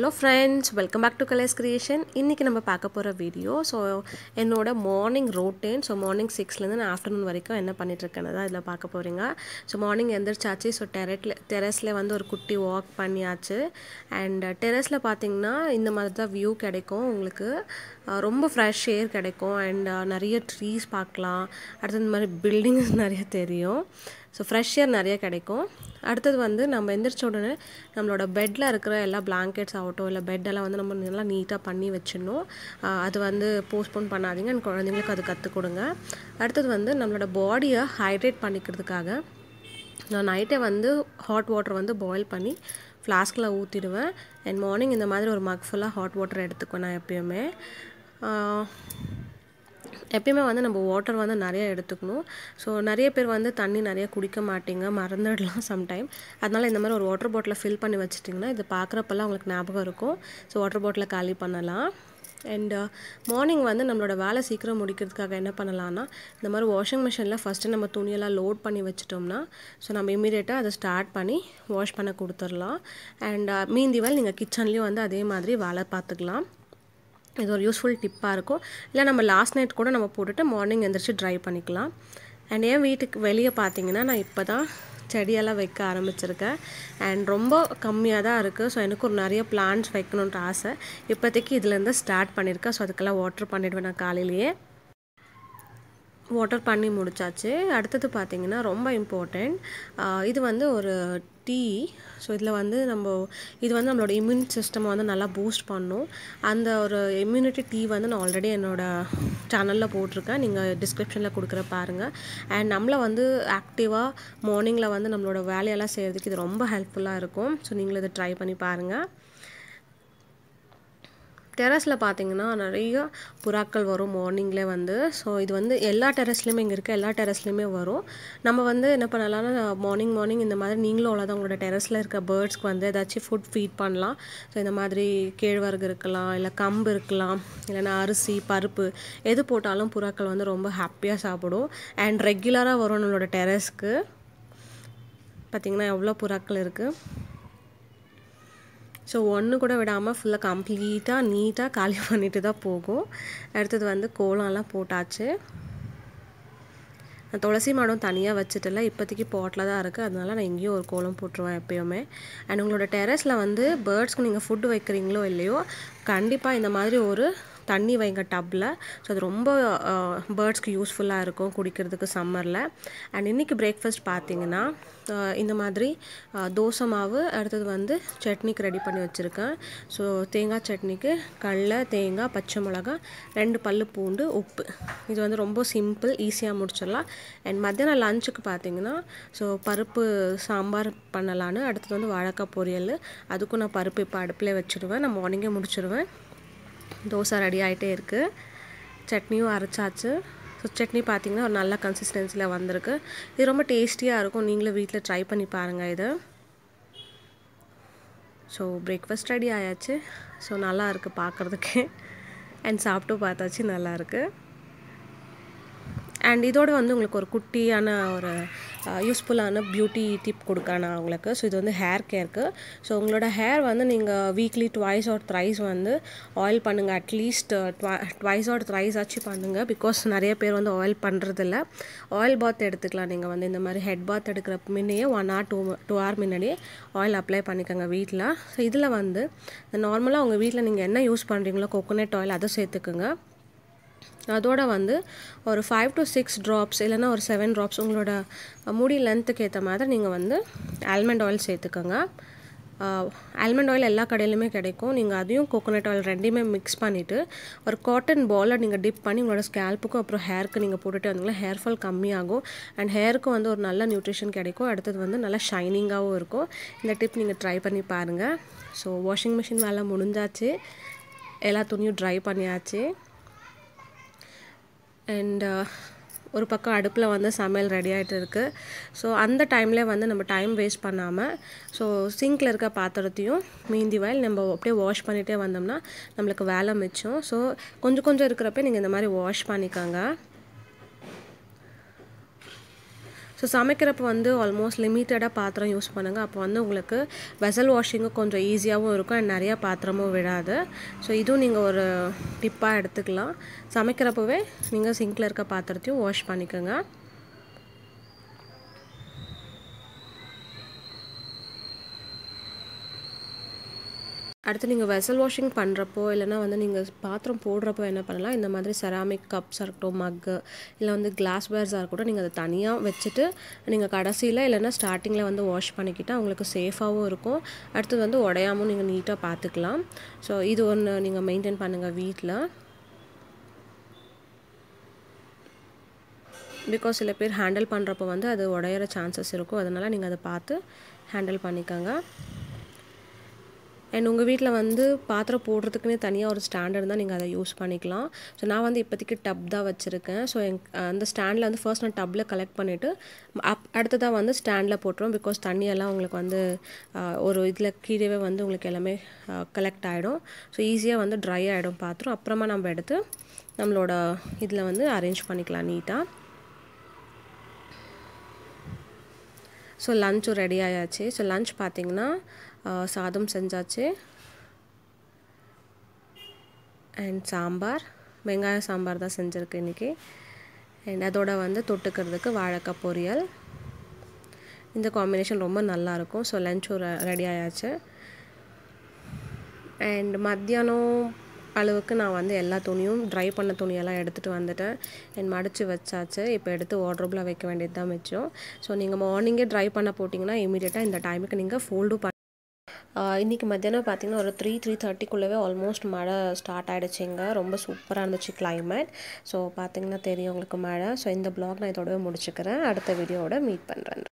hello friends welcome back to colors creation இன்றைக்கி நம்ம பார்க்க போகிற வீடியோ ஸோ என்னோட மார்னிங் ரோட்டேன் ஸோ மார்னிங் சிக்ஸ்லேருந்து நான் ஆஃப்டர்நூன் வரைக்கும் என்ன பண்ணிகிட்ருக்கேன்னு தான் இதில் பார்க்க போகிறீங்க ஸோ மார்னிங் எந்திரிச்சாச்சு ஸோ டெரெட்டில் டெரஸில் வந்து ஒரு குட்டி வாக் பண்ணியாச்சு அண்ட் டெரஸில் பார்த்தீங்கன்னா இந்த மாதிரி தான் வியூ கிடைக்கும் உங்களுக்கு ரொம்ப ஃப்ரெஷ் ஏர் கிடைக்கும் அண்ட் நிறைய ட்ரீஸ் பார்க்கலாம் அடுத்து இந்த மாதிரி பில்டிங்ஸ் நிறைய தெரியும் ஸோ ஃப்ரெஷ் ஏர் நிறைய கிடைக்கும் அடுத்தது வந்து நம்ம எந்திரிச்ச உடனே நம்மளோட பெட்டில் இருக்கிற எல்லா பிளாங்கெட்ஸ் ஆகட்டும் இல்லை பெட்டெல்லாம் வந்து நம்ம நல்லா நீட்டாக பண்ணி வச்சிடணும் அது வந்து போஸ்ட்போன் பண்ணாதீங்க என் குழந்தைங்களுக்கு அது கற்றுக் கொடுங்க அடுத்தது வந்து நம்மளோட பாடியை ஹைட்ரேட் பண்ணிக்கிறதுக்காக நான் நைட்டே வந்து ஹாட் வாட்டர் வந்து பாயில் பண்ணி ஃப்ளாஸ்கில் ஊற்றிடுவேன் அண்ட் மார்னிங் இந்த மாதிரி ஒரு மக் ஃபுல்லாக ஹாட் வாட்டர் எடுத்துக்குவேன் நான் எப்பயுமே எப்பயுமே வந்து நம்ம வாட்டர் வந்து நிறைய எடுத்துக்கணும் ஸோ நிறைய பேர் வந்து தண்ணி நிறைய குடிக்க மாட்டிங்க மறந்துடலாம் சம்டைம் அதனால் இந்த மாதிரி ஒரு வாட்டர் பாட்டிலை ஃபில் பண்ணி வச்சுட்டிங்கன்னா இது பார்க்குறப்பெல்லாம் உங்களுக்கு ஞாபகம் இருக்கும் ஸோ வாட்டர் பாட்டிலை காலி பண்ணலாம் அண்ட் மார்னிங் uh, வந்து நம்மளோட வேலை சீக்கிரம் முடிக்கிறதுக்காக என்ன பண்ணலான்னா இந்த மாதிரி வாஷிங் மிஷினில் ஃபஸ்ட்டு நம்ம துணியெல்லாம் லோட் பண்ணி வச்சிட்டோம்னா ஸோ நம்ம இமீடியட்டாக அதை ஸ்டார்ட் பண்ணி வாஷ் பண்ண கொடுத்துடலாம் அண்ட் uh, மீந்தி வேலை நீங்கள் கிச்சன்லேயும் வந்து அதே மாதிரி வேலை பார்த்துக்கலாம் இது ஒரு யூஸ்ஃபுல் டிப்பாக இருக்கும் இல்லை நம்ம லாஸ்ட் நைட் கூட நம்ம போட்டுட்டு மார்னிங் எழுந்திரிச்சி ட்ரை பண்ணிக்கலாம் அண்ட் ஏன் வீட்டுக்கு வெளியே பார்த்தீங்கன்னா நான் இப்போ தான் செடியெல்லாம் வைக்க ஆரம்பிச்சிருக்கேன் அண்ட் ரொம்ப கம்மியாக தான் இருக்குது ஸோ எனக்கு ஒரு நிறைய பிளான்ஸ் வைக்கணுன்ற ஆசை இப்போதைக்கு இதுலேருந்து ஸ்டார்ட் பண்ணியிருக்கேன் ஸோ அதுக்கெல்லாம் வாட்டர் பண்ணிவிடுவேன் நான் காலையிலேயே வாட்டர் பண்ணி முடித்தாச்சு அடுத்தது பார்த்திங்கன்னா ரொம்ப இம்பார்ட்டண்ட் இது வந்து ஒரு டீ ஸோ இதில் வந்து நம்ம இது வந்து நம்மளோட இம்யூன் சிஸ்டம் வந்து நல்லா பூஸ்ட் பண்ணும் அந்த ஒரு இம்யூனிட்டி டீ வந்து நான் ஆல்ரெடி என்னோடய சேனலில் போட்டிருக்கேன் நீங்கள் டிஸ்கிரிப்ஷனில் கொடுக்குற பாருங்கள் அண்ட் நம்மளை வந்து ஆக்டிவாக மார்னிங்கில் வந்து நம்மளோட வேலையெல்லாம் செய்கிறதுக்கு இது ரொம்ப ஹெல்ப்ஃபுல்லாக இருக்கும் ஸோ நீங்களும் இதை ட்ரை பண்ணி பாருங்கள் டெரஸில் பார்த்தீங்கன்னா நிறைய புறாக்கள் வரும் மார்னிங்லே வந்து ஸோ இது வந்து எல்லா டெரஸ்லேயுமே இங்கே இருக்க எல்லா டெரஸ்லேயுமே வரும் நம்ம வந்து என்ன பண்ணலாம்னா மார்னிங் மார்னிங் இந்த மாதிரி நீங்களும் அவ்வளோதான் உங்களோட டெரஸில் இருக்க பேர்ட்ஸ்க்கு வந்து ஏதாச்சும் ஃபுட் ஃபீட் பண்ணலாம் ஸோ இந்த மாதிரி கேழ்வரகு இருக்கலாம் இல்லை கம்பு இருக்கலாம் இல்லைனா அரிசி பருப்பு எது போட்டாலும் புறாக்கள் வந்து ரொம்ப ஹாப்பியாக சாப்பிடும் அண்ட் ரெகுலராக வரும் நம்மளோட டெரஸ்க்கு பார்த்திங்கன்னா எவ்வளோ புறாக்கள் இருக்குது ஸோ ஒன்று கூட விடாமல் ஃபுல்லாக கம்ப்ளீட்டாக நீட்டாக காலி பண்ணிட்டு தான் போகும் அடுத்தது வந்து கோலம்லாம் போட்டாச்சு நான் துளசி மாடம் தனியாக வச்சுட்டல இப்போதைக்கு போட்டில் தான் இருக்குது அதனால நான் எங்கேயும் ஒரு கோலம் போட்டுருவேன் எப்போயுமே அண்ட் உங்களோட டெரஸில் வந்து பேர்ட்ஸ்க்கு நீங்கள் ஃபுட்டு வைக்கிறீங்களோ இல்லையோ கண்டிப்பாக இந்த மாதிரி ஒரு தண்ணி வைங்க டப்பில் ஸோ அது ரொம்ப பேர்ட்ஸ்க்கு யூஸ்ஃபுல்லாக இருக்கும் குடிக்கிறதுக்கு சம்மரில் அண்ட் இன்றைக்கி பிரேக்ஃபாஸ்ட் பார்த்தீங்கன்னா இந்த மாதிரி தோசை மாவு அடுத்தது வந்து சட்னிக்கு ரெடி பண்ணி வச்சுருக்கேன் ஸோ தேங்காய் சட்னிக்கு கடல தேங்காய் பச்சை மிளகா ரெண்டு பல் பூண்டு உப்பு இது வந்து ரொம்ப சிம்பிள் ஈஸியாக முடிச்சிடலாம் அண்ட் மத்தியானம் லஞ்சுக்கு பார்த்தீங்கன்னா ஸோ பருப்பு சாம்பார் பண்ணலான்னு அடுத்தது வந்து வாழைக்காய் பொரியல் அதுக்கும் நான் பருப்பு இப்போ அடுப்பில் வச்சுருவேன் நான் மார்னிங்கே முடிச்சிடுவேன் தோசை ரெடி ஆகிட்டே இருக்குது சட்னியும் அரைச்சாச்சு ஸோ சட்னி பார்த்திங்கன்னா ஒரு நல்ல கன்சிஸ்டன்சியில் வந்திருக்கு இது ரொம்ப டேஸ்டியாக இருக்கும் நீங்களும் வீட்டில் ட்ரை பண்ணி பாருங்கள் இது ஸோ பிரேக்ஃபாஸ்ட் ரெடி ஆயாச்சு ஸோ நல்லா இருக்குது பார்க்குறதுக்கு அண்ட் சாப்பிட்டு பார்த்தாச்சு நல்லாயிருக்கு அண்ட் இதோடு வந்து உங்களுக்கு ஒரு குட்டியான ஒரு யூஸ்ஃபுல்லான பியூட்டி டிப் கொடுக்குறேன் நான் உங்களுக்கு ஸோ இது வந்து ஹேர் கேருக்கு ஸோ உங்களோட ஹேர் வந்து நீங்கள் வீக்லி ட்வைஸ் ஆர் த்ரைஸ் வந்து ஆயில் பண்ணுங்கள் அட்லீஸ்ட் ட்வைஸ் ஆர் த்ரைஸ் ஆச்சு பண்ணுங்கள் பிகாஸ் நிறைய பேர் வந்து ஆயில் பண்ணுறதில்ல ஆயில் பாத் எடுத்துக்கலாம் நீங்கள் வந்து இந்த மாதிரி ஹெட் பாத் எடுக்கிற முன்னையே one hour two two hour முன்னாடியே ஆயில் அப்ளை பண்ணிக்கோங்க வீட்டில் ஸோ இதில் வந்து நார்மலாக உங்கள் வீட்டில் நீங்கள் என்ன யூஸ் பண்ணுறீங்களோ கோகோனட் ஆயில் அதை சேர்த்துக்குங்க அதோட வந்து ஒரு ஃபைவ் டு சிக்ஸ் ட்ராப்ஸ் இல்லைனா ஒரு செவன் ட்ராப்ஸ் உங்களோட முடி லென்த்துக்கு ஏற்ற மாதிரி நீங்கள் வந்து ஆல்மண்ட் ஆயில் சேர்த்துக்கோங்க ஆல்மண்ட் ஆயில் எல்லா கடையிலுமே கிடைக்கும் நீங்கள் அதையும் கோகோனட் ஆயில் ரெண்டையுமே மிக்ஸ் பண்ணிவிட்டு ஒரு காட்டன் பாலை நீங்கள் டிப் பண்ணி உங்களோட ஸ்கேல்புக்கும் அப்புறம் ஹேருக்கு நீங்கள் போட்டுட்டு வந்தீங்கன்னா ஹேர் ஃபால் கம்மியாகும் அண்ட் ஹேருக்கு வந்து ஒரு நல்ல நியூட்ரிஷன் கிடைக்கும் அடுத்தது வந்து நல்லா ஷைனிங்காகவும் இருக்கும் இந்த டிப் நீங்கள் ட்ரை பண்ணி பாருங்கள் ஸோ வாஷிங் மிஷின் வேலை முடிஞ்சாச்சு எல்லா துணியும் ட்ரை பண்ணியாச்சு அண்ட் uh, ஒரு பக்கம் அடுப்பில் வந்து சமையல் ரெடி ஆகிட்டு இருக்குது ஸோ அந்த டைமில் வந்து நம்ம டைம் வேஸ்ட் பண்ணாமல் ஸோ சிங்கில் இருக்க பாத்திரத்தையும் மீந்தி வாயில் நம்ம அப்படியே வாஷ் பண்ணிகிட்டே வந்தோம்னா நம்மளுக்கு வேலை மிச்சம் ஸோ கொஞ்சம் கொஞ்சம் இருக்கிறப்ப நீங்கள் இந்த மாதிரி வாஷ் பண்ணிக்கோங்க ஸோ சமைக்கிறப்ப வந்து ஆல்மோஸ்ட் லிமிட்டடாக பாத்திரம் யூஸ் பண்ணுங்கள் அப்போ வந்து உங்களுக்கு வெசல் வாஷிங்கும் கொஞ்சம் ஈஸியாகவும் இருக்கும் அண்ட் நிறையா பாத்திரமும் விழாது ஸோ இதுவும் நீங்கள் ஒரு டிப்பாக எடுத்துக்கலாம் சமைக்கிறப்பவே நீங்கள் சிங்கில் இருக்க பாத்திரத்தையும் வாஷ் பண்ணிக்கோங்க அடுத்து நீங்கள் வெசல் வாஷிங் பண்ணுறப்போ இல்லைனா வந்து நீங்கள் பாத்திரம் போடுறப்போ என்ன பண்ணலாம் இந்த மாதிரி செராமிக் கப்ஸாக இருக்கட்டும் மக்கு இல்லை வந்து கிளாஸ் வேர்ஸாக இருக்கட்டும் நீங்கள் அதை தனியாக வச்சுட்டு நீங்கள் கடைசியில் இல்லைனா ஸ்டார்டிங்கில் வந்து வாஷ் பண்ணிக்கிட்டால் உங்களுக்கு சேஃபாகவும் இருக்கும் அடுத்து வந்து உடையாமல் நீங்கள் நீட்டாக பார்த்துக்கலாம் ஸோ இது ஒன்று நீங்கள் மெயின்டைன் பண்ணுங்கள் வீட்டில் பிகாஸ் சில பேர் ஹேண்டில் பண்ணுறப்போ வந்து அது உடையிற சான்சஸ் இருக்கும் அதனால் நீங்கள் அதை பார்த்து ஹேண்டில் பண்ணிக்கோங்க அண்ட் உங்கள் வீட்டில் வந்து பாத்திரம் போடுறதுக்குன்னே தனியாக ஒரு ஸ்டாண்ட் இருந்தால் நீங்கள் அதை யூஸ் பண்ணிக்கலாம் ஸோ நான் வந்து இப்போதைக்கு டப் தான் வச்சுருக்கேன் ஸோ எங் அந்த ஸ்டாண்டில் வந்து ஃபர்ஸ்ட் நான் டப்பில் கலெக்ட் பண்ணிவிட்டு அப் அடுத்ததாக வந்து ஸ்டாண்டில் போட்டுருவோம் பிகாஸ் தண்ணியெல்லாம் உங்களுக்கு வந்து ஒரு இதில் கீழே வந்து உங்களுக்கு எல்லாமே கலெக்ட் ஆகிடும் ஸோ ஈஸியாக வந்து ட்ரை ஆகிடும் பாத்திரம் அப்புறமா நம்ம எடுத்து நம்மளோட இதில் வந்து அரேஞ்ச் பண்ணிக்கலாம் நீட்டாக ஸோ லஞ்சும் ரெடி ஆயாச்சு ஸோ லஞ்ச் பார்த்திங்கன்னா சாதம் செஞ்சாச்சு அண்ட் சாம்பார் வெங்காய சாம்பார் தான் செஞ்சுருக்கு இன்றைக்கி அண்ட் அதோட வந்து தொட்டுக்கிறதுக்கு வாழைக்காய் பொரியல் இந்த காம்பினேஷன் ரொம்ப நல்லாயிருக்கும் ஸோ லஞ்சும் ரெடி ஆயாச்சு அண்ட் மத்தியானம் அளவுக்கு நான் வந்து எல்லா துணியும் ட்ரை பண்ண துணியெல்லாம் எடுத்துகிட்டு வந்துட்டேன் என் மடித்து வச்சாச்சு இப்போ எடுத்து ஓட்ரூப்பில் வைக்க வேண்டியது தான் மிச்சம் ஸோ நீங்கள் மார்னிங்கே ட்ரை பண்ண போட்டிங்கன்னா இமீடியட்டாக இந்த டைமுக்கு நீங்கள் ஃபோல்டும் இன்றைக்கி மத்தியானம் பார்த்திங்கன்னா ஒரு த்ரீ த்ரீ தேர்ட்டிக்குள்ளவே ஆல்மோஸ்ட் மழை ஸ்டார்ட் ஆகிடுச்சிங்க ரொம்ப சூப்பராக இருந்துச்சு கிளைமேட் ஸோ பார்த்திங்கன்னா தெரியும் உங்களுக்கு மழை ஸோ இந்த பிளாக் நான் இதோடவே முடிச்சுக்கிறேன் அடுத்த வீடியோவோட மீட் பண்ணுறேன்